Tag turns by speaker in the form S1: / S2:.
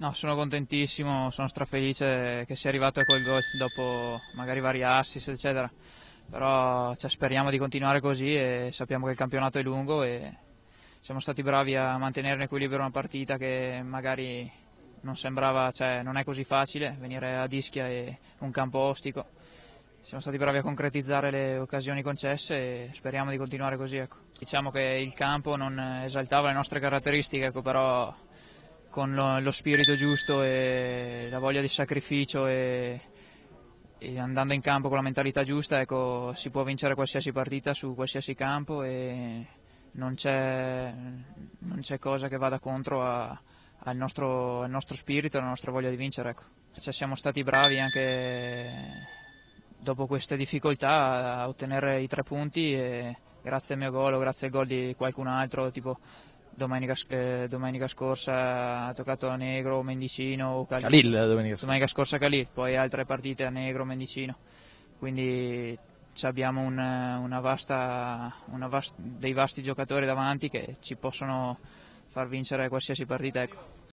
S1: No, sono contentissimo, sono strafelice che sia arrivato a quel gol dopo magari vari assist, eccetera. Però cioè, speriamo di continuare così e sappiamo che il campionato è lungo e siamo stati bravi a mantenere in equilibrio una partita che magari non sembrava, cioè non è così facile venire a Dischia e un campo ostico. Siamo stati bravi a concretizzare le occasioni concesse e speriamo di continuare così. Ecco. Diciamo che il campo non esaltava le nostre caratteristiche, ecco, però con lo, lo, spirito giusto e la voglia di sacrificio e, e andando in campo con la mentalità giusta ecco, si può vincere qualsiasi partita su qualsiasi campo e non c'è, non c'è cosa che vada contro a, al, nostro, al, nostro, spirito e alla nostra voglia di vincere. Ecco. Cioè, siamo stati bravi anche dopo queste difficoltà a ottenere i tre punti e grazie al mio gol grazie al gol di qualcun altro tipo domenica, eh, domenica, scorsa ha giocato a Negro, Mendicino, Calil. Calil eh, domenica, scorsa. domenica scorsa Calil, poi altre partite a Negro, Mendicino. Quindi abbiamo un, una vasta, una vast, dei vasti giocatori davanti che ci possono far vincere qualsiasi partita. Ecco.